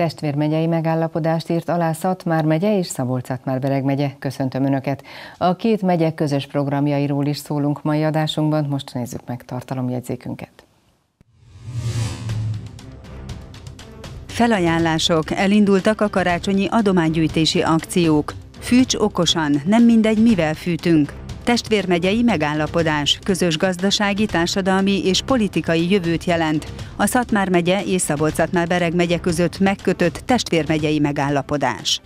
testvérmegyei megállapodást írt alá Szatmár megye és Szabolcs-Szatmár-Bereg megye. Köszöntöm Önöket! A két megye közös programjairól is szólunk mai adásunkban, most nézzük meg tartalomjegyzékünket. Felajánlások. Elindultak a karácsonyi adománygyűjtési akciók. Fűcs okosan, nem mindegy, mivel fűtünk. Testvérmegyei megállapodás közös gazdasági, társadalmi és politikai jövőt jelent. A Szatmár megye és szabolcs szatmár bereg megye között megkötött testvérmegyei megállapodás.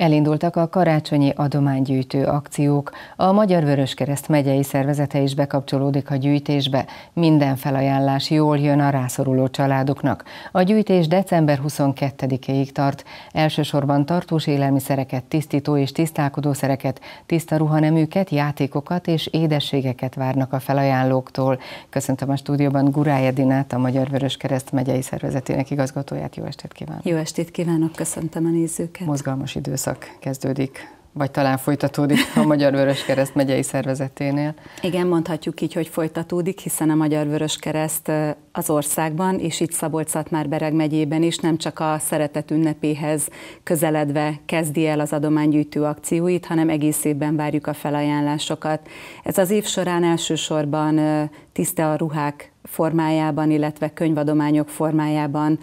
Elindultak a karácsonyi adománygyűjtő akciók. A Magyar Vöröskereszt megyei szervezete is bekapcsolódik a gyűjtésbe. Minden felajánlás jól jön a rászoruló családoknak. A gyűjtés december 22-ig tart. Elsősorban tartós élelmiszereket, tisztító és tisztálkodószereket, tiszta ruhaneműket, játékokat és édességeket várnak a felajánlóktól. Köszöntöm a stúdióban Gurály Edinát, a Magyar Vöröskereszt megyei szervezetének igazgatóját. Jó estét kívánok! Jó estét kívánok, köszöntöm a nézőket! Mozgalmas időszak időszak kezdődik vagy talán folytatódik a Magyar Vöröskereszt megyei szervezeténél. Igen, mondhatjuk így, hogy folytatódik, hiszen a Magyar Vöröskereszt az országban, és itt szabolcs már bereg megyében is nem csak a szeretet ünnepéhez közeledve kezdi el az adománygyűjtő akcióit, hanem egész évben várjuk a felajánlásokat. Ez az év során elsősorban tiszta a ruhák formájában, illetve könyvadományok formájában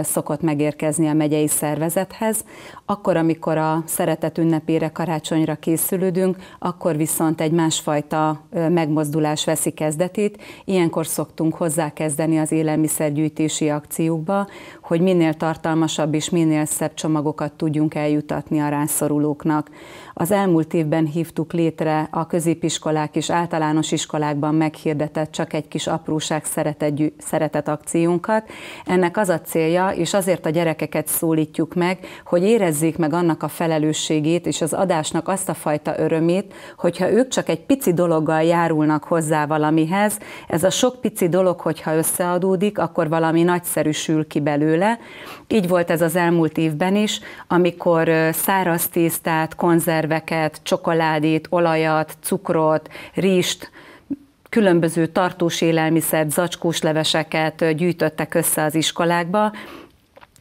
szokott megérkezni a megyei szervezethez. Akkor, amikor a szeretet ünnepére karácsonyra készülődünk, akkor viszont egy másfajta megmozdulás veszi kezdetét. Ilyenkor szoktunk hozzákezdeni az élelmiszergyűjtési akciókba, hogy minél tartalmasabb és minél szebb csomagokat tudjunk eljutatni a rászorulóknak. Az elmúlt évben hívtuk létre a középiskolák és általános iskolákban meghirdetett csak egy kis apróság Világ szeretet, szeretet akciónkat. Ennek az a célja, és azért a gyerekeket szólítjuk meg, hogy érezzék meg annak a felelősségét és az adásnak azt a fajta örömét, hogyha ők csak egy pici dologgal járulnak hozzá valamihez, ez a sok pici dolog, hogyha összeadódik, akkor valami sül ki belőle. Így volt ez az elmúlt évben is, amikor száraz tésztát, konzerveket, csokoládét, olajat, cukrot, rist, különböző tartós élelmiszert, zacskós leveseket gyűjtöttek össze az iskolákba,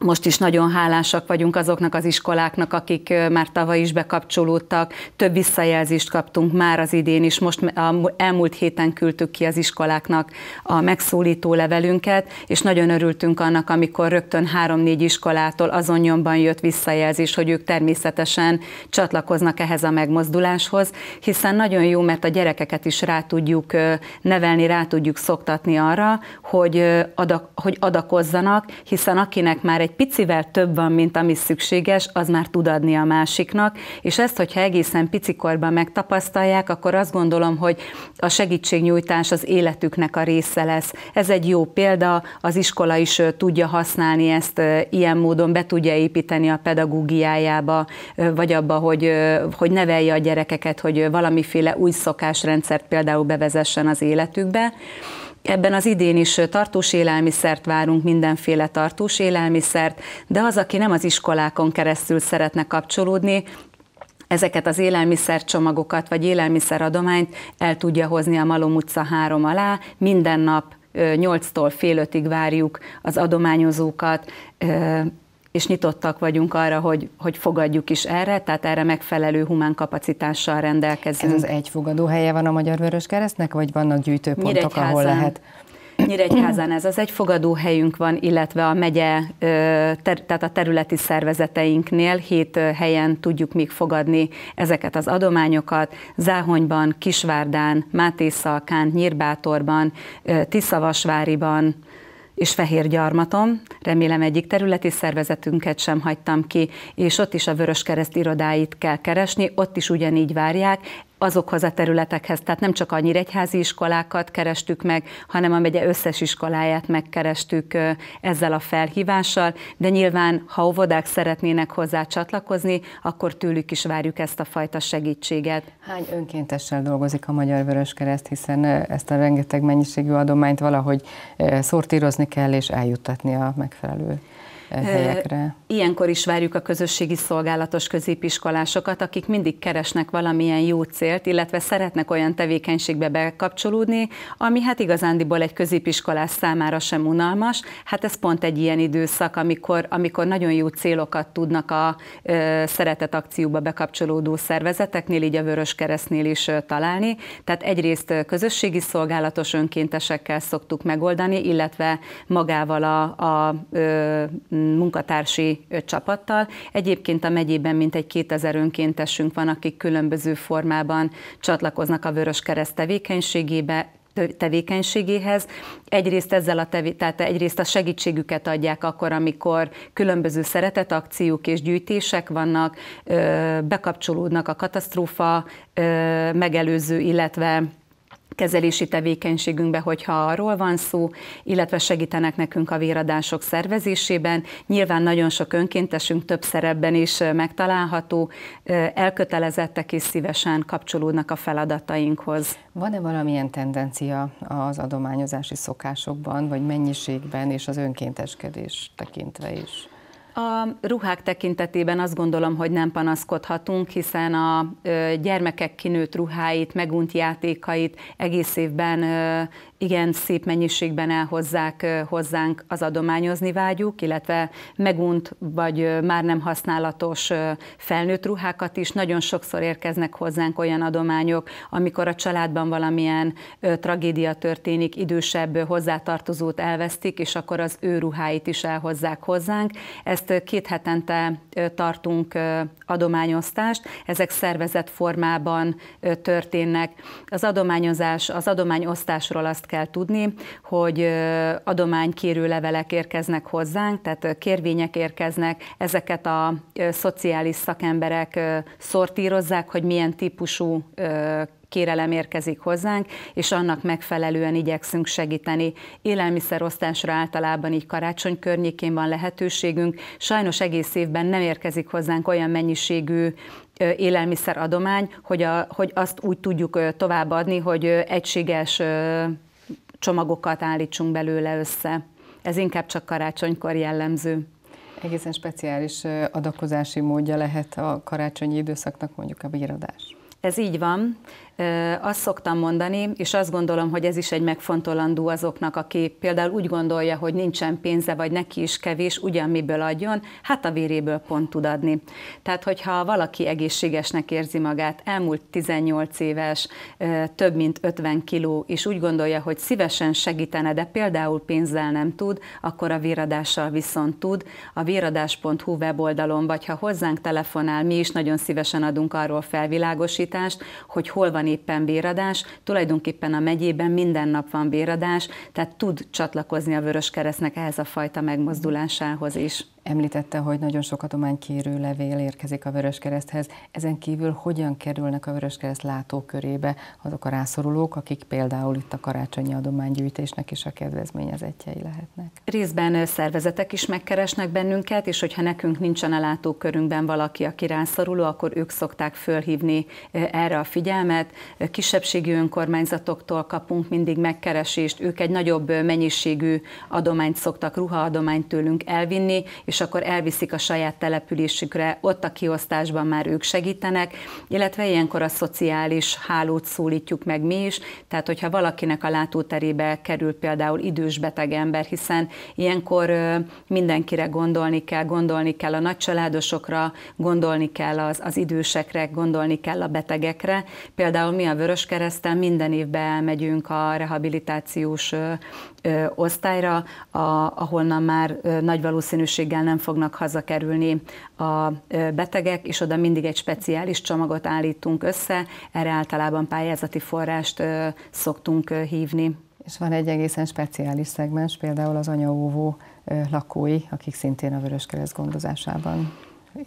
most is nagyon hálásak vagyunk azoknak az iskoláknak, akik már tavaly is bekapcsolódtak, több visszajelzést kaptunk már az idén is, most a elmúlt héten küldtük ki az iskoláknak a megszólító levelünket, és nagyon örültünk annak, amikor rögtön három-négy iskolától azonnyomban jött visszajelzés, hogy ők természetesen csatlakoznak ehhez a megmozduláshoz, hiszen nagyon jó, mert a gyerekeket is rá tudjuk nevelni, rá tudjuk szoktatni arra, hogy, adak, hogy adakozzanak, hiszen akinek már egy egy picivel több van, mint ami szükséges, az már tud adni a másiknak, és ezt, hogyha egészen picikorban megtapasztalják, akkor azt gondolom, hogy a segítségnyújtás az életüknek a része lesz. Ez egy jó példa, az iskola is tudja használni ezt ilyen módon, be tudja építeni a pedagógiájába, vagy abba, hogy, hogy nevelje a gyerekeket, hogy valamiféle új szokásrendszert például bevezessen az életükbe. Ebben az idén is tartós élelmiszert várunk, mindenféle tartós élelmiszert, de az, aki nem az iskolákon keresztül szeretne kapcsolódni, ezeket az élelmiszercsomagokat vagy élelmiszeradományt el tudja hozni a Malom utca 3 alá, minden nap 8-tól fél 5-ig várjuk az adományozókat, és nyitottak vagyunk arra, hogy, hogy fogadjuk is erre, tehát erre megfelelő humán kapacitással rendelkezünk. Ez az egy fogadóhelye van a Magyar Vörös Keresztnek, vagy vannak gyűjtőpontok, Nyíregyházán, ahol lehet? Nyíregyházán ez az egy fogadóhelyünk van, illetve a megye, ter, tehát a területi szervezeteinknél hét helyen tudjuk még fogadni ezeket az adományokat. Záhonyban, Kisvárdán, Mátészalkán, Nyírbátorban, Tiszavasváriban, és fehér gyarmaton, remélem egyik területi szervezetünket sem hagytam ki, és ott is a Vöröskereszt irodáit kell keresni, ott is ugyanígy várják, azokhoz a területekhez, tehát nem csak annyira egyházi iskolákat kerestük meg, hanem a megye összes iskoláját megkerestük ezzel a felhívással, de nyilván, ha óvodák szeretnének hozzá csatlakozni, akkor tőlük is várjuk ezt a fajta segítséget. Hány önkéntessel dolgozik a Magyar Kereszt, hiszen ezt a rengeteg mennyiségű adományt valahogy szortírozni kell és eljuttatni a megfelelő helyekre. Ilyenkor is várjuk a közösségi szolgálatos középiskolásokat, akik mindig keresnek valamilyen jó célt, illetve szeretnek olyan tevékenységbe bekapcsolódni, ami hát igazándiból egy középiskolás számára sem unalmas. Hát ez pont egy ilyen időszak, amikor, amikor nagyon jó célokat tudnak a ö, szeretet akcióba bekapcsolódó szervezeteknél, így a Vörös Keresztnél is ö, találni. Tehát egyrészt közösségi szolgálatos önkéntesekkel szoktuk megoldani, illetve magával a, a ö, munkatársi csapattal. Egyébként a megyében mintegy 2000 önkéntesünk van, akik különböző formában csatlakoznak a Vörös Kereszt tevékenységébe, tevékenységéhez. Egyrészt ezzel a tevé, tehát egyrészt a segítségüket adják akkor, amikor különböző szeretetakciók és gyűjtések vannak, bekapcsolódnak a katasztrófa megelőző, illetve kezelési tevékenységünkbe, hogyha arról van szó, illetve segítenek nekünk a véradások szervezésében. Nyilván nagyon sok önkéntesünk több szerepben is megtalálható, elkötelezettek és szívesen kapcsolódnak a feladatainkhoz. Van-e valamilyen tendencia az adományozási szokásokban, vagy mennyiségben és az önkénteskedés tekintve is? A ruhák tekintetében azt gondolom, hogy nem panaszkodhatunk, hiszen a gyermekek kinőtt ruháit, megunt játékait egész évben igen szép mennyiségben elhozzák hozzánk az adományozni vágyuk, illetve megunt vagy már nem használatos felnőtt ruhákat is. Nagyon sokszor érkeznek hozzánk olyan adományok, amikor a családban valamilyen tragédia történik, idősebb hozzátartozót elvesztik, és akkor az ő ruháit is elhozzák hozzánk. Ezt két hetente tartunk adományoztást, ezek szervezett formában történnek. Az adományozás, az adományosztásról azt kell tudni, hogy adománykérő levelek érkeznek hozzánk, tehát kérvények érkeznek, ezeket a szociális szakemberek szortírozzák, hogy milyen típusú kérelem érkezik hozzánk, és annak megfelelően igyekszünk segíteni. Élelmiszerosztásra általában így karácsony környékén van lehetőségünk. Sajnos egész évben nem érkezik hozzánk olyan mennyiségű élelmiszeradomány, hogy, a, hogy azt úgy tudjuk továbbadni, hogy egységes csomagokat állítsunk belőle össze. Ez inkább csak karácsonykor jellemző. Egészen speciális adakozási módja lehet a karácsonyi időszaknak mondjuk a bíradás. Ez így van. Azt szoktam mondani, és azt gondolom, hogy ez is egy megfontolandó azoknak, aki például úgy gondolja, hogy nincsen pénze, vagy neki is kevés, ugyan miből adjon, hát a véréből pont tud adni. Tehát, hogyha valaki egészségesnek érzi magát, elmúlt 18 éves, több mint 50 kiló, és úgy gondolja, hogy szívesen segítene, de például pénzzel nem tud, akkor a véradással viszont tud. A véradás.hu weboldalon, vagy ha hozzánk telefonál, mi is nagyon szívesen adunk arról felvilágosítást, hogy hol van éppen béradás, tulajdonképpen a megyében minden nap van béradás, tehát tud csatlakozni a Vöröskeresztnek ehhez a fajta megmozdulásához is. Említette, hogy nagyon sok adománykérő levél érkezik a Vöröskereszthez. Ezen kívül hogyan kerülnek a Vöröskereszt látókörébe azok a rászorulók, akik például itt a karácsonyi adománygyűjtésnek is a kedvezményezettjei lehetnek? Részben szervezetek is megkeresnek bennünket, és hogyha nekünk nincsen a látókörünkben valaki, aki rászoruló, akkor ők szokták fölhívni erre a figyelmet. Kisebbségi önkormányzatoktól kapunk mindig megkeresést, ők egy nagyobb mennyiségű adományt szoktak, ruhaadományt tőlünk elvinni, és akkor elviszik a saját településükre, ott a kiosztásban már ők segítenek, illetve ilyenkor a szociális hálót szólítjuk meg mi is, tehát hogyha valakinek a látóterébe kerül például idős beteg ember, hiszen ilyenkor mindenkire gondolni kell, gondolni kell a nagycsaládosokra, gondolni kell az, az idősekre, gondolni kell a betegekre. Például mi a Vöröskereszten minden évben elmegyünk a rehabilitációs ö, osztályra, a, ahonnan már ö, nagy valószínűséggel nem fognak hazakerülni a ö, betegek, és oda mindig egy speciális csomagot állítunk össze, erre általában pályázati forrást ö, szoktunk ö, hívni. És van egy egészen speciális szegmens, például az anyaóvó lakói, akik szintén a Vöröskereszt gondozásában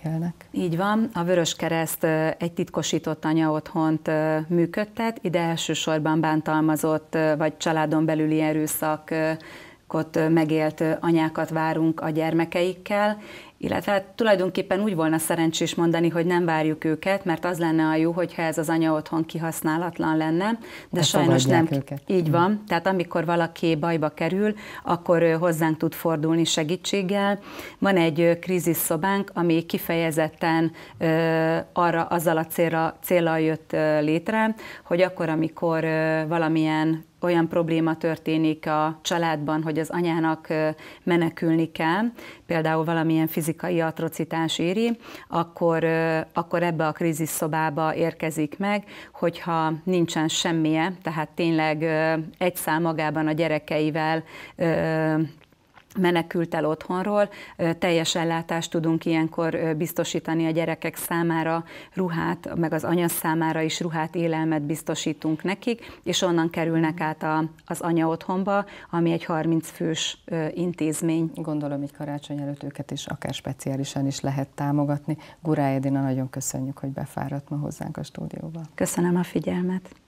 élnek. Így van, a Vörös Kereszt egy titkosított anya otthont működtet, ide elsősorban bántalmazott vagy családon belüli erőszakot megélt anyákat várunk a gyermekeikkel, illetve hát tulajdonképpen úgy volna szerencsés mondani, hogy nem várjuk őket, mert az lenne a jó, hogyha ez az anya otthon kihasználatlan lenne, de, de hát sajnos nem. Őket. Így mm. van, mm. tehát amikor valaki bajba kerül, akkor hozzánk tud fordulni segítséggel. Van egy krízis szobánk, ami kifejezetten arra, azzal a célra, célra jött létre, hogy akkor, amikor valamilyen olyan probléma történik a családban, hogy az anyának menekülni kell, például valamilyen fizikai atrocitás éri, akkor, akkor ebbe a krízisszobába szobába érkezik meg, hogyha nincsen semmie, tehát tényleg egy szám magában a gyerekeivel menekült el otthonról, teljes ellátást tudunk ilyenkor biztosítani a gyerekek számára, ruhát, meg az anya számára is ruhát, élelmet biztosítunk nekik, és onnan kerülnek át a, az anya otthonba, ami egy 30 fős intézmény. Gondolom, hogy karácsony előtt őket is akár speciálisan is lehet támogatni. Gurá Edina, nagyon köszönjük, hogy befáradt ma hozzánk a stúdióba. Köszönöm a figyelmet.